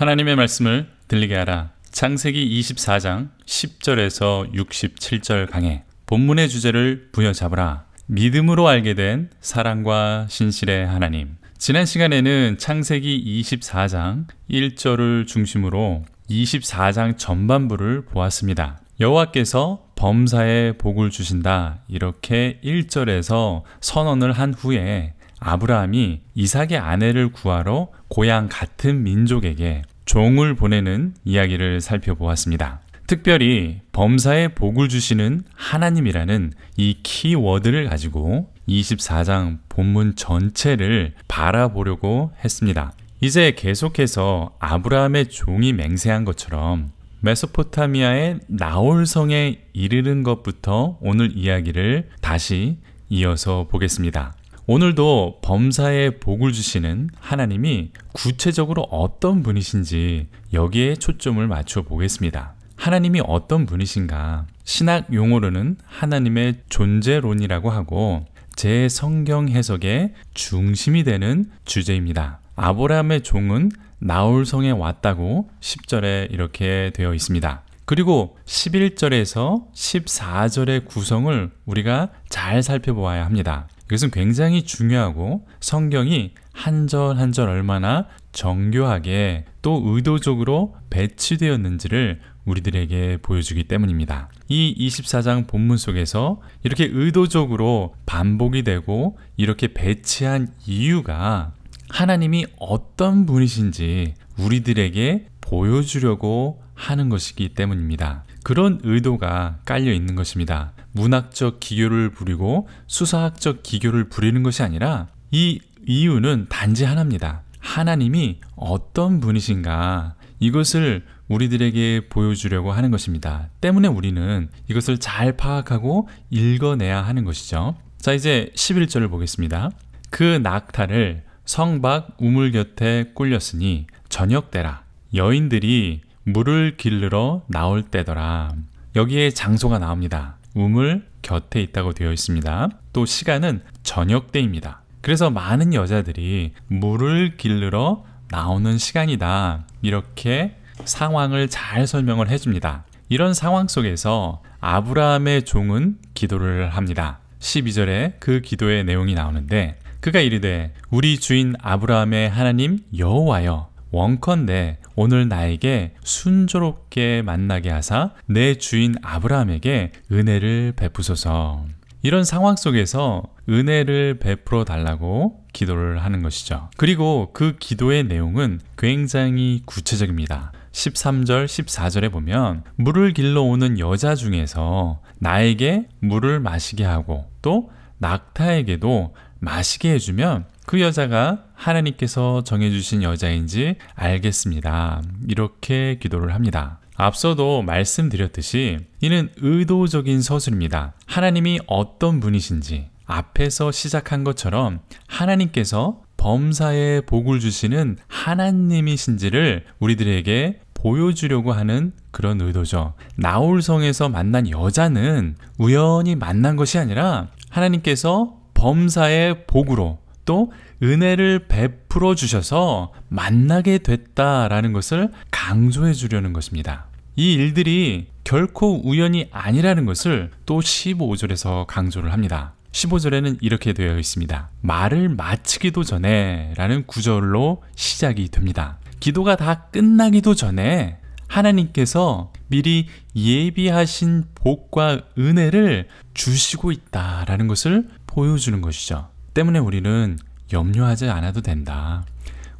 하나님의 말씀을 들리게 하라. 창세기 24장 10절에서 67절 강해. 본문의 주제를 부여잡으라. 믿음으로 알게 된 사랑과 신실의 하나님. 지난 시간에는 창세기 24장 1절을 중심으로 24장 전반부를 보았습니다. 여호와께서 범사에 복을 주신다 이렇게 1절에서 선언을 한 후에 아브라함이 이삭의 아내를 구하러 고향 같은 민족에게 종을 보내는 이야기를 살펴보았습니다. 특별히 범사에 복을 주시는 하나님이라는 이 키워드를 가지고 24장 본문 전체를 바라보려고 했습니다. 이제 계속해서 아브라함의 종이 맹세한 것처럼 메소포타미아의 나홀 성에 이르는 것부터 오늘 이야기를 다시 이어서 보겠습니다. 오늘도 범사에 복을 주시는 하나님이 구체적으로 어떤 분이신지 여기에 초점을 맞춰 보겠습니다. 하나님이 어떤 분이신가? 신학 용어로는 하나님의 존재론이라고 하고 제 성경 해석의 중심이 되는 주제입니다. 아브라함의 종은 나홀 성에 왔다고 10절에 이렇게 되어 있습니다. 그리고 11절에서 14절의 구성을 우리가 잘 살펴보아야 합니다. 이것은 굉장히 중요하고 성경이 한 절 한 절 얼마나 정교하게 또 의도적으로 배치되었는지를 우리들에게 보여주기 때문입니다. 이 24장 본문 속에서 이렇게 의도적으로 반복이 되고 이렇게 배치한 이유가 하나님이 어떤 분이신지 우리들에게 보여주려고 하는 것이기 때문입니다. 그런 의도가 깔려 있는 것입니다. 문학적 기교를 부리고 수사학적 기교를 부리는 것이 아니라 이 이유는 단지 하나입니다. 하나님이 어떤 분이신가 이것을 우리들에게 보여주려고 하는 것입니다. 때문에 우리는 이것을 잘 파악하고 읽어내야 하는 것이죠. 자, 이제 11절을 보겠습니다. 그 낙타를 성박 우물 곁에 꿀렸으니 저녁 때라. 여인들이 물을 길르러 나올 때더라. 여기에 장소가 나옵니다. 우물 곁에 있다고 되어 있습니다. 또 시간은 저녁 때입니다. 그래서 많은 여자들이 물을 길르러 나오는 시간이다. 이렇게 상황을 잘 설명을 해줍니다. 이런 상황 속에서 아브라함의 종은 기도를 합니다. 12절에 그 기도의 내용이 나오는데 그가 이르되 우리 주인 아브라함의 하나님 여호와여 원컨대 오늘 나에게 순조롭게 만나게 하사 내 주인 아브라함에게 은혜를 베푸소서. 이런 상황 속에서 은혜를 베풀어 달라고 기도를 하는 것이죠. 그리고 그 기도의 내용은 굉장히 구체적입니다. 13절, 14절에 보면 물을 길러 오는 여자 중에서 나에게 물을 마시게 하고 또 낙타에게도 마시게 해주면 그 여자가 하나님께서 정해주신 여자인지 알겠습니다. 이렇게 기도를 합니다. 앞서도 말씀드렸듯이 이는 의도적인 서술입니다. 하나님이 어떤 분이신지 앞에서 시작한 것처럼 하나님께서 범사에 복을 주시는 하나님이신지를 우리들에게 보여주려고 하는 그런 의도죠. 나홀성에서 만난 여자는 우연히 만난 것이 아니라 하나님께서 범사의 복으로 또 은혜를 베풀어 주셔서 만나게 됐다라는 것을 강조해 주려는 것입니다. 이 일들이 결코 우연이 아니라는 것을 또 15절에서 강조를 합니다. 15절에는 이렇게 되어 있습니다. 말을 마치기도 전에 라는 구절로 시작이 됩니다. 기도가 다 끝나기도 전에 하나님께서 미리 예비하신 복과 은혜를 주시고 있다라는 것을 보여주는 것이죠. 때문에 우리는 염려하지 않아도 된다.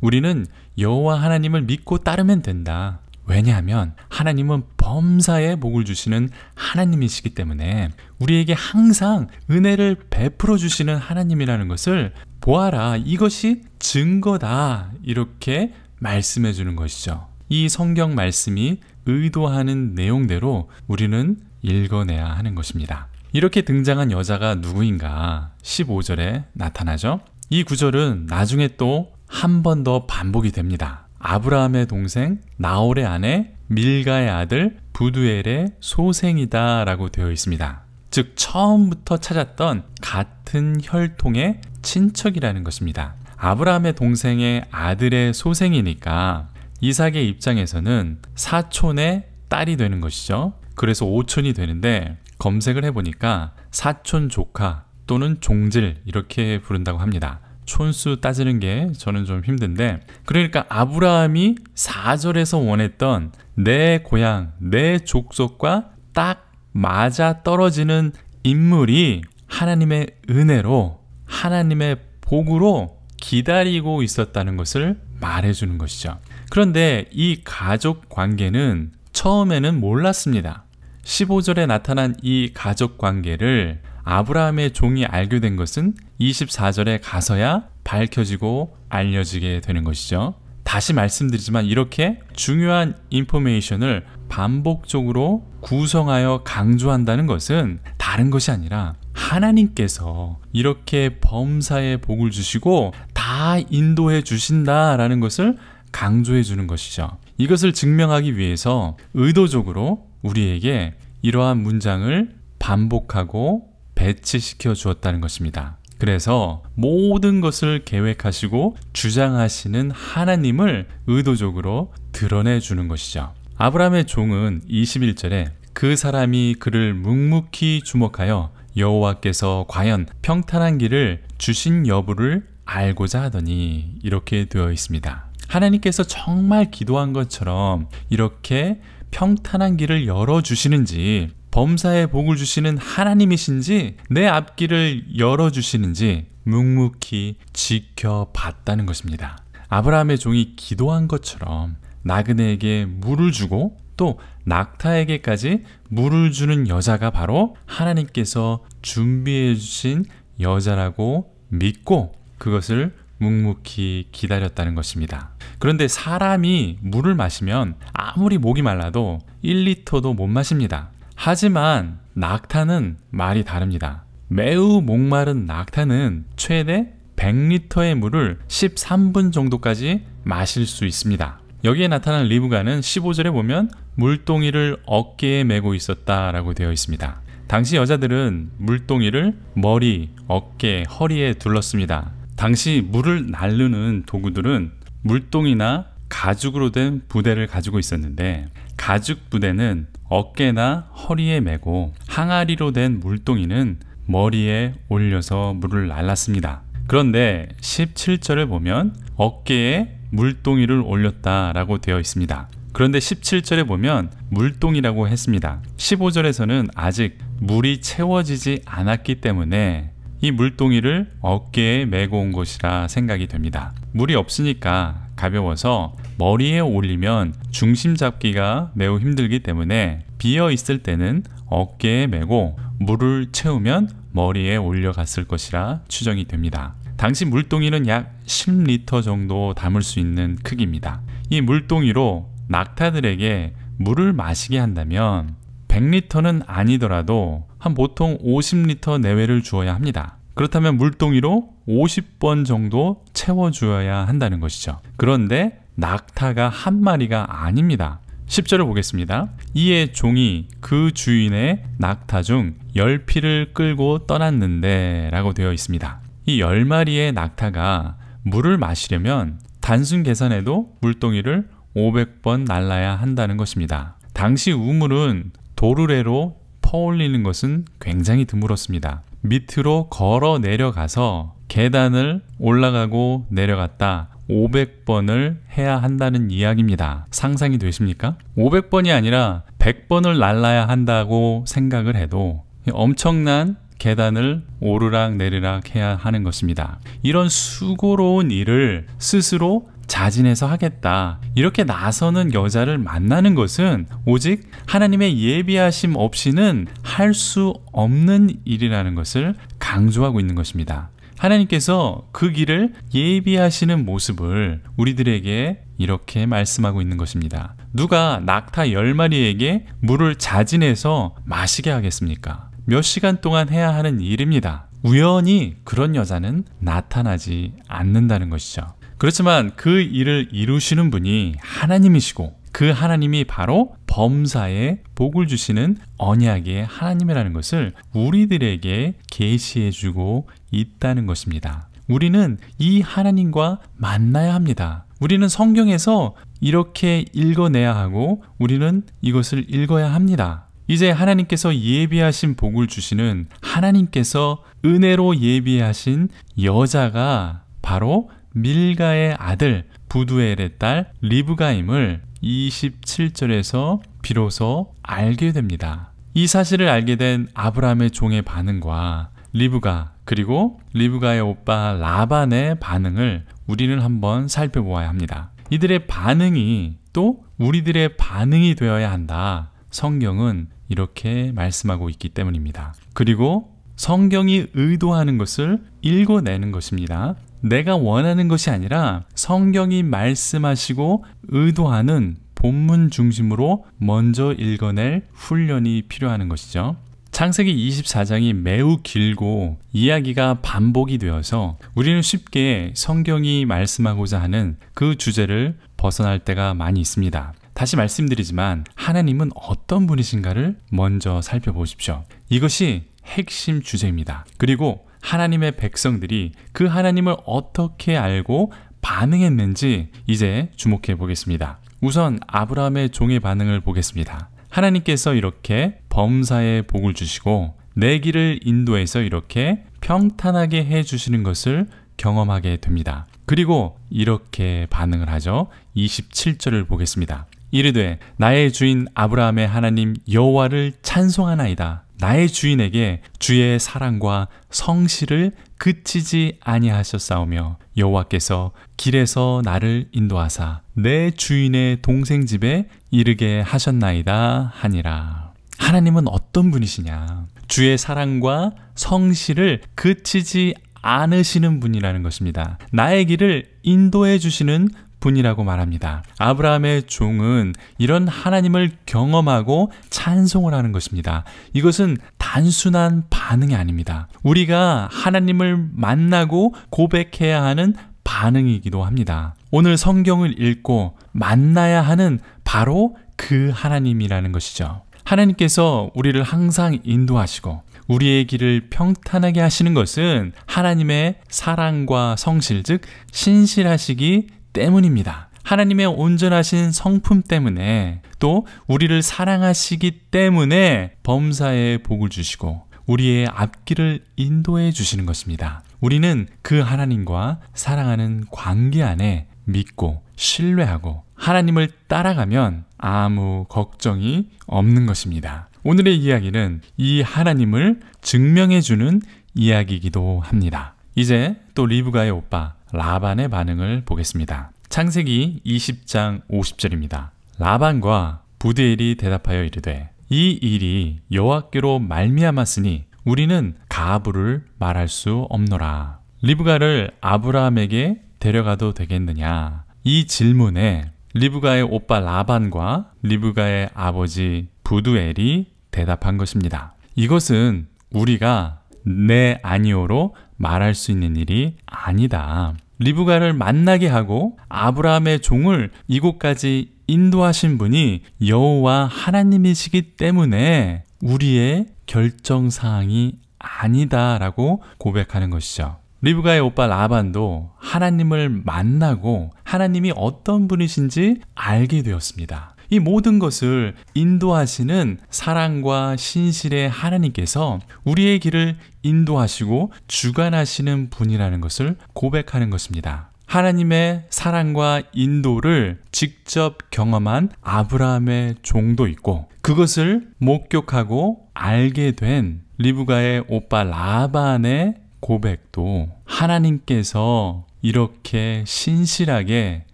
우리는 여호와 하나님을 믿고 따르면 된다. 왜냐하면 하나님은 범사에 복을 주시는 하나님이시기 때문에 우리에게 항상 은혜를 베풀어 주시는 하나님이라는 것을 보아라. 이것이 증거다. 이렇게 말씀해 주는 것이죠. 이 성경 말씀이 의도하는 내용대로 우리는 읽어내야 하는 것입니다. 이렇게 등장한 여자가 누구인가 15절에 나타나죠. 이 구절은 나중에 또 한 번 더 반복이 됩니다. 아브라함의 동생 나홀의 아내 밀가의 아들 부두엘의 소생이다 라고 되어 있습니다. 즉 처음부터 찾았던 같은 혈통의 친척이라는 것입니다. 아브라함의 동생의 아들의 소생이니까 이삭의 입장에서는 사촌의 딸이 되는 것이죠. 그래서 오촌이 되는데 검색을 해보니까 사촌 조카 또는 종질 이렇게 부른다고 합니다. 촌수 따지는 게 저는 좀 힘든데 그러니까 아브라함이 4절에서 원했던 내 고향, 내 족속과 딱 맞아 떨어지는 인물이 하나님의 은혜로 하나님의 복으로 기다리고 있었다는 것을 말해주는 것이죠. 그런데 이 가족 관계는 처음에는 몰랐습니다. 15절에 나타난 이 가족 관계를 아브라함의 종이 알게 된 것은 24절에 가서야 밝혀지고 알려지게 되는 것이죠. 다시 말씀드리지만 이렇게 중요한 인포메이션을 반복적으로 구성하여 강조한다는 것은 다른 것이 아니라 하나님께서 이렇게 범사에 복을 주시고 다 인도해 주신다라는 것을 강조해 주는 것이죠. 이것을 증명하기 위해서 의도적으로 우리에게 이러한 문장을 반복하고 배치시켜 주었다는 것입니다. 그래서 모든 것을 계획하시고 주장하시는 하나님을 의도적으로 드러내 주는 것이죠. 아브라함의 종은 21절에 그 사람이 그를 묵묵히 주목하여 여호와께서 과연 평탄한 길을 주신 여부를 알고자 하더니 이렇게 되어 있습니다. 하나님께서 정말 기도한 것처럼 이렇게 평탄한 길을 열어주시는지 범사에 복을 주시는 하나님이신지 내 앞길을 열어주시는지 묵묵히 지켜봤다는 것입니다. 아브라함의 종이 기도한 것처럼 나그네에게 물을 주고 또 낙타에게까지 물을 주는 여자가 바로 하나님께서 준비해 주신 여자라고 믿고 그것을 묵묵히 기다렸다는 것입니다. 그런데 사람이 물을 마시면 아무리 목이 말라도 1리터도 못 마십니다. 하지만 낙타는 말이 다릅니다. 매우 목마른 낙타는 최대 100리터의 물을 13분 정도까지 마실 수 있습니다. 여기에 나타난 리브가는 15절에 보면 물동이를 어깨에 메고 있었다라고 되어 있습니다. 당시 여자들은 물동이를 머리, 어깨, 허리에 둘렀습니다. 당시 물을 날르는 도구들은 물동이나 가죽으로 된 부대를 가지고 있었는데 가죽 부대는 어깨나 허리에 메고 항아리로 된 물동이는 머리에 올려서 물을 날랐습니다. 그런데 17절을 보면 어깨에 물동이를 올렸다라고 되어 있습니다. 그런데 17절에 보면 물동이라고 했습니다. 15절에서는 아직 물이 채워지지 않았기 때문에 이 물동이를 어깨에 메고 온 것이라 생각이 됩니다. 물이 없으니까 가벼워서 머리에 올리면 중심 잡기가 매우 힘들기 때문에 비어 있을 때는 어깨에 메고 물을 채우면 머리에 올려갔을 것이라 추정이 됩니다. 당시 물동이는 약 10리터 정도 담을 수 있는 크기입니다. 이 물동이로 낙타들에게 물을 마시게 한다면 100리터는 아니더라도 한 보통 50리터 내외를 주어야 합니다. 그렇다면 물동이로 50번 정도 채워주어야 한다는 것이죠. 그런데 낙타가 한 마리가 아닙니다. 10절을 보겠습니다. 이에 종이 그 주인의 낙타 중 10피를 끌고 떠났는데 라고 되어 있습니다. 이 10마리의 낙타가 물을 마시려면 단순 계산에도 물동이를 500번 날라야 한다는 것입니다. 당시 우물은 도르래로 퍼올리는 것은 굉장히 드물었습니다. 밑으로 걸어 내려가서 계단을 올라가고 내려갔다 500번을 해야 한다는 이야기입니다. 상상이 되십니까? 500번이 아니라 100번을 날라야 한다고 생각을 해도 엄청난 계단을 오르락 내리락 해야 하는 것입니다. 이런 수고로운 일을 스스로 자진해서 하겠다. 이렇게 나서는 여자를 만나는 것은 오직 하나님의 예비하심 없이는 할 수 없는 일이라는 것을 강조하고 있는 것입니다. 하나님께서 그 길을 예비하시는 모습을 우리들에게 이렇게 말씀하고 있는 것입니다. 누가 낙타 10마리에게 물을 자진해서 마시게 하겠습니까? 몇 시간 동안 해야 하는 일입니다. 우연히 그런 여자는 나타나지 않는다는 것이죠. 그렇지만 그 일을 이루시는 분이 하나님이시고 그 하나님이 바로 범사에 복을 주시는 언약의 하나님이라는 것을 우리들에게 계시해 주고 있다는 것입니다. 우리는 이 하나님과 만나야 합니다. 우리는 성경에서 이렇게 읽어내야 하고 우리는 이것을 읽어야 합니다. 이제 하나님께서 예비하신 복을 주시는 하나님께서 은혜로 예비하신 여자가 바로 밀가의 아들 부두엘의 딸 리브가임을 27절에서 비로소 알게 됩니다. 이 사실을 알게 된 아브라함의 종의 반응과 리브가 그리고 리브가의 오빠 라반의 반응을 우리는 한번 살펴보아야 합니다. 이들의 반응이 또 우리들의 반응이 되어야 한다. 성경은 이렇게 말씀하고 있기 때문입니다. 그리고 성경이 의도하는 것을 읽어내는 것입니다. 내가 원하는 것이 아니라 성경이 말씀하시고 의도하는 본문 중심으로 먼저 읽어낼 훈련이 필요하는 것이죠. 창세기 24장이 매우 길고 이야기가 반복이 되어서 우리는 쉽게 성경이 말씀하고자 하는 그 주제를 벗어날 때가 많이 있습니다. 다시 말씀드리지만 하나님은 어떤 분이신가를 먼저 살펴보십시오. 이것이 핵심 주제입니다. 그리고 하나님의 백성들이 그 하나님을 어떻게 알고 반응했는지 이제 주목해 보겠습니다. 우선 아브라함의 종의 반응을 보겠습니다. 하나님께서 이렇게 범사에 복을 주시고 내 길을 인도해서 이렇게 평탄하게 해 주시는 것을 경험하게 됩니다. 그리고 이렇게 반응을 하죠. 27절을 보겠습니다. 이르되 나의 주인 아브라함의 하나님 여호와를 찬송하나이다. 나의 주인에게 주의 사랑과 성실을 그치지 아니하셨사오며 여호와께서 길에서 나를 인도하사 내 주인의 동생 집에 이르게 하셨나이다 하니라. 하나님은 어떤 분이시냐? 주의 사랑과 성실을 그치지 않으시는 분이라는 것입니다. 나의 길을 인도해 주시는 분이라고 말합니다. 아브라함의 종은 이런 하나님을 경험하고 찬송을 하는 것입니다. 이것은 단순한 반응이 아닙니다. 우리가 하나님을 만나고 고백해야 하는 반응이기도 합니다. 오늘 성경을 읽고 만나야 하는 바로 그 하나님이라는 것이죠. 하나님께서 우리를 항상 인도하시고 우리의 길을 평탄하게 하시는 것은 하나님의 사랑과 성실 즉 신실하시기 때문입니다. 하나님의 온전하신 성품 때문에 또 우리를 사랑하시기 때문에 범사에 복을 주시고 우리의 앞길을 인도해 주시는 것입니다. 우리는 그 하나님과 사랑하는 관계 안에 믿고 신뢰하고 하나님을 따라가면 아무 걱정이 없는 것입니다. 오늘의 이야기는 이 하나님을 증명해 주는 이야기이기도 합니다. 이제 또 리브가의 오빠 라반의 반응을 보겠습니다. 창세기 20장 50절입니다. 라반과 부데엘이 대답하여 이르되 이 일이 여호와께로 말미암았으니 우리는 가부를 말할 수 없노라. 리브가를 아브라함에게 데려가도 되겠느냐? 이 질문에 리브가의 오빠 라반과 리브가의 아버지 부두엘이 대답한 것입니다. 이것은 우리가 네 아니오로 말할 수 있는 일이 아니다. 리브가를 만나게 하고 아브라함의 종을 이곳까지 인도하신 분이 여호와 하나님이시기 때문에 우리의 결정 사항이 아니다라고 고백하는 것이죠. 리브가의 오빠 라반도 하나님을 만나고 하나님이 어떤 분이신지 알게 되었습니다. 이 모든 것을 인도하시는 사랑과 신실의 하나님께서 우리의 길을 인도하시고 주관하시는 분이라는 것을 고백하는 것입니다. 하나님의 사랑과 인도를 직접 경험한 아브라함의 종도 있고 그것을 목격하고 알게 된 리브가의 오빠 라반의 고백도 하나님께서 이렇게 신실하게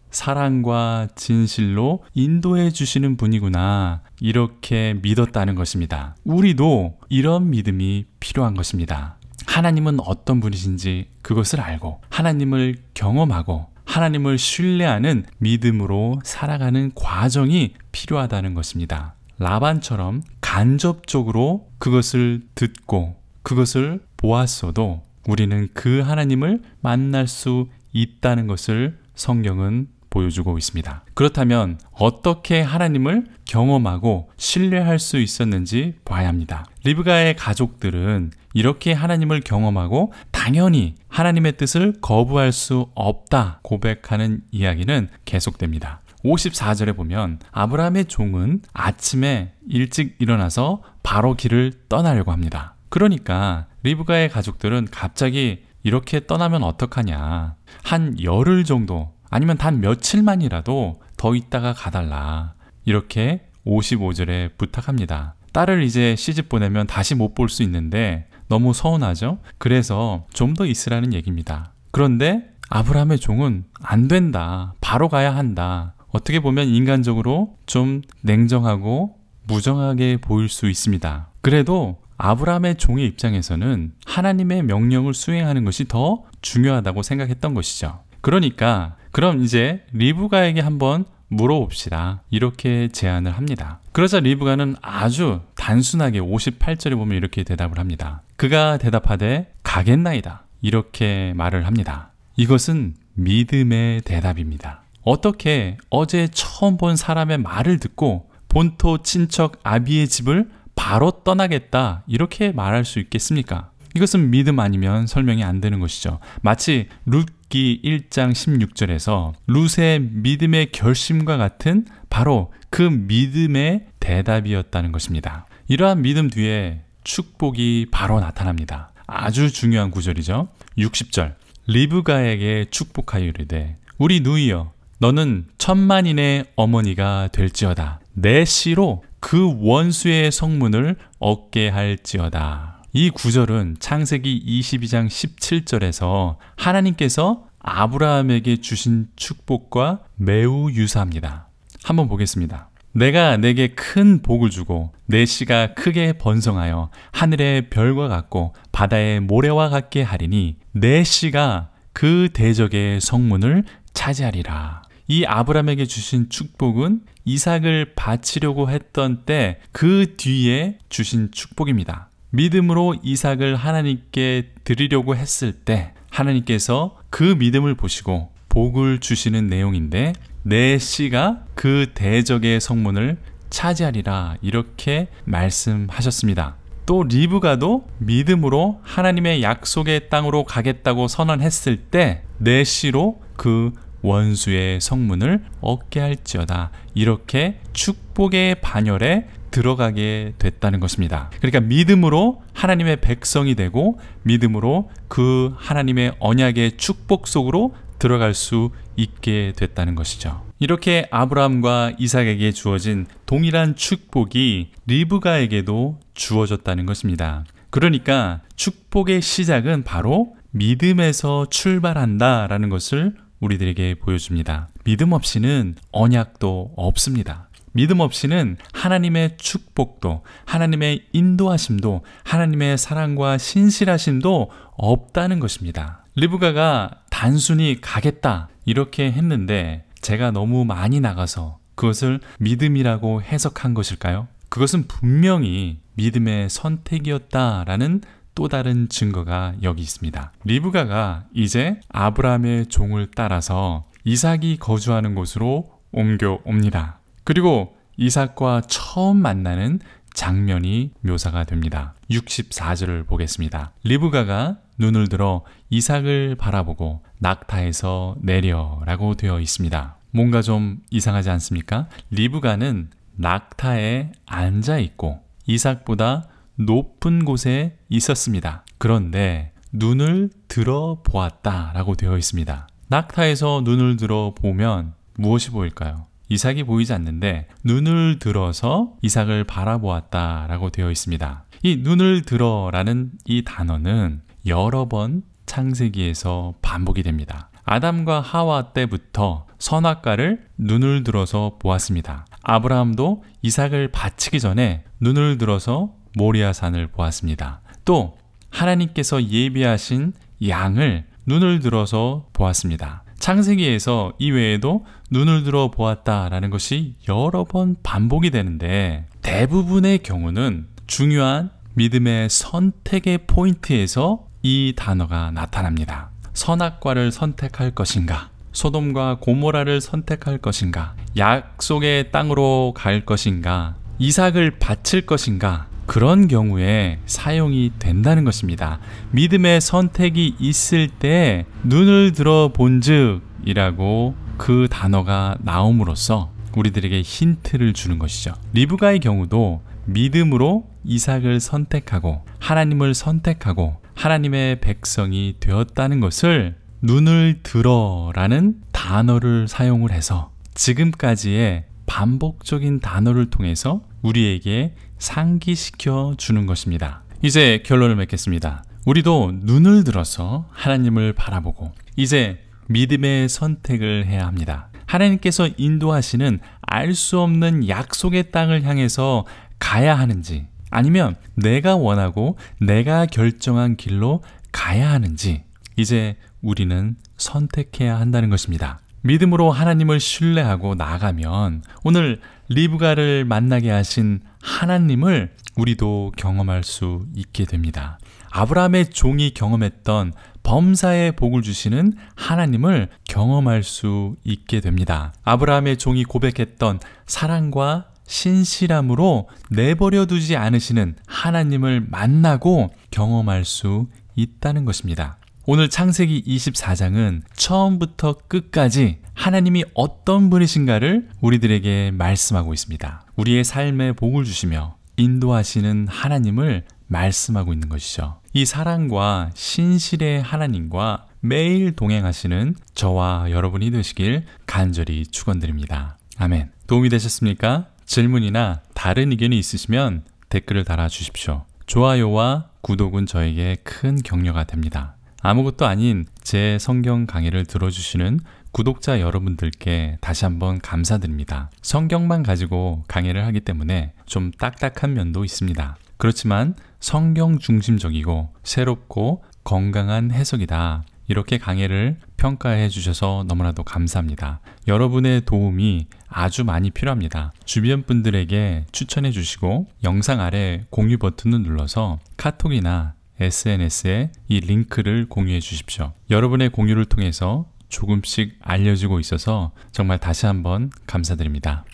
사랑과 진실로 인도해 주시는 분이구나. 이렇게 믿었다는 것입니다. 우리도 이런 믿음이 필요한 것입니다. 하나님은 어떤 분이신지 그것을 알고 하나님을 경험하고 하나님을 신뢰하는 믿음으로 살아가는 과정이 필요하다는 것입니다. 라반처럼 간접적으로 그것을 듣고 그것을 보았어도 우리는 그 하나님을 만날 수 있다는 것을 성경은 보여주고 있습니다. 그렇다면 어떻게 하나님을 경험하고 신뢰할 수 있었는지 봐야 합니다. 리브가의 가족들은 이렇게 하나님을 경험하고 당연히 하나님의 뜻을 거부할 수 없다 고백하는 이야기는 계속됩니다. 54절에 보면 아브라함의 종은 아침에 일찍 일어나서 바로 길을 떠나려고 합니다. 그러니까 리브가의 가족들은 갑자기 이렇게 떠나면 어떡하냐. 한 열흘 정도 아니면 단 며칠만이라도 더 있다가 가달라. 이렇게 55절에 부탁합니다. 딸을 이제 시집 보내면 다시 못 볼 수 있는데 너무 서운하죠? 그래서 좀 더 있으라는 얘기입니다. 그런데 아브라함의 종은 안 된다. 바로 가야 한다. 어떻게 보면 인간적으로 좀 냉정하고 무정하게 보일 수 있습니다. 그래도 아브라함의 종의 입장에서는 하나님의 명령을 수행하는 것이 더 중요하다고 생각했던 것이죠. 그러니까 그럼 이제 리브가에게 한번 물어봅시다. 이렇게 제안을 합니다. 그러자 리브가는 아주 단순하게 58절에 보면 이렇게 대답을 합니다. 그가 대답하되 가겠나이다. 이렇게 말을 합니다. 이것은 믿음의 대답입니다. 어떻게 어제 처음 본 사람의 말을 듣고 본토 친척 아비의 집을 바로 떠나겠다 이렇게 말할 수 있겠습니까? 이것은 믿음 아니면 설명이 안 되는 것이죠. 마치 룻기 1장 16절에서 룻의 믿음의 결심과 같은 바로 그 믿음의 대답이었다는 것입니다. 이러한 믿음 뒤에 축복이 바로 나타납니다. 아주 중요한 구절이죠. 60절. 리브가에게 축복하여 이르되 우리 누이여 너는 천만인의 어머니가 될지어다 내 씨로 그 원수의 성문을 얻게 할지어다 이 구절은 창세기 22장 17절에서 하나님께서 아브라함에게 주신 축복과 매우 유사합니다. 한번 보겠습니다. 내가 내게 큰 복을 주고 내 씨가 크게 번성하여 하늘의 별과 같고 바다의 모래와 같게 하리니 내 씨가 그 대적의 성문을 차지하리라. 이 아브라함에게 주신 축복은 이삭을 바치려고 했던 때 그 뒤에 주신 축복입니다. 믿음으로 이삭을 하나님께 드리려고 했을 때 하나님께서 그 믿음을 보시고 복을 주시는 내용인데 내 씨가 그 대적의 성문을 차지하리라 이렇게 말씀하셨습니다. 또 리브가도 믿음으로 하나님의 약속의 땅으로 가겠다고 선언했을 때 내 씨로 그 원수의 성문을 얻게 할지어다 이렇게 축복의 반열에 들어가게 됐다는 것입니다. 그러니까 믿음으로 하나님의 백성이 되고 믿음으로 그 하나님의 언약의 축복 속으로 들어갈 수 있게 됐다는 것이죠. 이렇게 아브라함과 이삭에게 주어진 동일한 축복이 리브가에게도 주어졌다는 것입니다. 그러니까 축복의 시작은 바로 믿음에서 출발한다라는 것을 우리들에게 보여줍니다. 믿음 없이는 언약도 없습니다. 믿음 없이는 하나님의 축복도, 하나님의 인도하심도, 하나님의 사랑과 신실하심도 없다는 것입니다. 리브가가 단순히 가겠다, 이렇게 했는데 제가 너무 많이 나가서 그것을 믿음이라고 해석한 것일까요? 그것은 분명히 믿음의 선택이었다라는 또 다른 증거가 여기 있습니다. 리브가가 이제 아브라함의 종을 따라서 이삭이 거주하는 곳으로 옮겨옵니다. 그리고 이삭과 처음 만나는 장면이 묘사가 됩니다. 64절을 보겠습니다. 리브가가 눈을 들어 이삭을 바라보고 낙타에서 내려라고 되어 있습니다. 뭔가 좀 이상하지 않습니까? 리브가는 낙타에 앉아 있고 이삭보다 높은 곳에 있었습니다. 그런데 눈을 들어 보았다라고 되어 있습니다. 낙타에서 눈을 들어 보면 무엇이 보일까요? 이삭이 보이지 않는데 눈을 들어서 이삭을 바라보았다 라고 되어 있습니다. 이 눈을 들어라는 이 단어는 여러 번 창세기에서 반복이 됩니다. 아담과 하와 때부터 선악과를 눈을 들어서 보았습니다. 아브라함도 이삭을 바치기 전에 눈을 들어서 모리아산을 보았습니다. 또 하나님께서 예비하신 양을 눈을 들어서 보았습니다. 창세기에서 이외에도 눈을 들어 보았다라는 것이 여러 번 반복이 되는데 대부분의 경우는 중요한 믿음의 선택의 포인트에서 이 단어가 나타납니다. 선악과를 선택할 것인가? 소돔과 고모라를 선택할 것인가? 약속의 땅으로 갈 것인가? 이삭을 바칠 것인가? 그런 경우에 사용이 된다는 것입니다. 믿음의 선택이 있을 때 눈을 들어 본즉 이라고 그 단어가 나옴으로써 우리들에게 힌트를 주는 것이죠. 리브가의 경우도 믿음으로 이삭을 선택하고 하나님을 선택하고 하나님의 백성이 되었다는 것을 눈을 들어라는 단어를 사용을 해서 지금까지의 반복적인 단어를 통해서 우리에게 상기시켜 주는 것입니다. 이제 결론을 맺겠습니다. 우리도 눈을 들어서 하나님을 바라보고 이제 믿음의 선택을 해야 합니다. 하나님께서 인도하시는 알 수 없는 약속의 땅을 향해서 가야 하는지 아니면 내가 원하고 내가 결정한 길로 가야 하는지 이제 우리는 선택해야 한다는 것입니다. 믿음으로 하나님을 신뢰하고 나아가면 오늘 리브가를 만나게 하신 하나님을 우리도 경험할 수 있게 됩니다. 아브라함의 종이 경험했던 범사의 복을 주시는 하나님을 경험할 수 있게 됩니다. 아브라함의 종이 고백했던 사랑과 신실함으로 내버려 두지 않으시는 하나님을 만나고 경험할 수 있다는 것입니다. 오늘 창세기 24장은 처음부터 끝까지 하나님이 어떤 분이신가를 우리들에게 말씀하고 있습니다. 우리의 삶에 복을 주시며 인도하시는 하나님을 말씀하고 있는 것이죠. 이 사랑과 신실의 하나님과 매일 동행하시는 저와 여러분이 되시길 간절히 축원드립니다. 아멘. 도움이 되셨습니까? 질문이나 다른 의견이 있으시면 댓글을 달아 주십시오. 좋아요와 구독은 저에게 큰 격려가 됩니다. 아무것도 아닌 제 성경 강의를 들어주시는 구독자 여러분들께 다시 한번 감사드립니다. 성경만 가지고 강의를 하기 때문에 좀 딱딱한 면도 있습니다. 그렇지만 성경 중심적이고 새롭고 건강한 해석이다. 이렇게 강의를 평가해 주셔서 너무나도 감사합니다. 여러분의 도움이 아주 많이 필요합니다. 주변 분들에게 추천해 주시고 영상 아래 공유 버튼을 눌러서 카톡이나 SNS에 이 링크를 공유해 주십시오. 여러분의 공유를 통해서 조금씩 알려지고 있어서 정말 다시 한번 감사드립니다.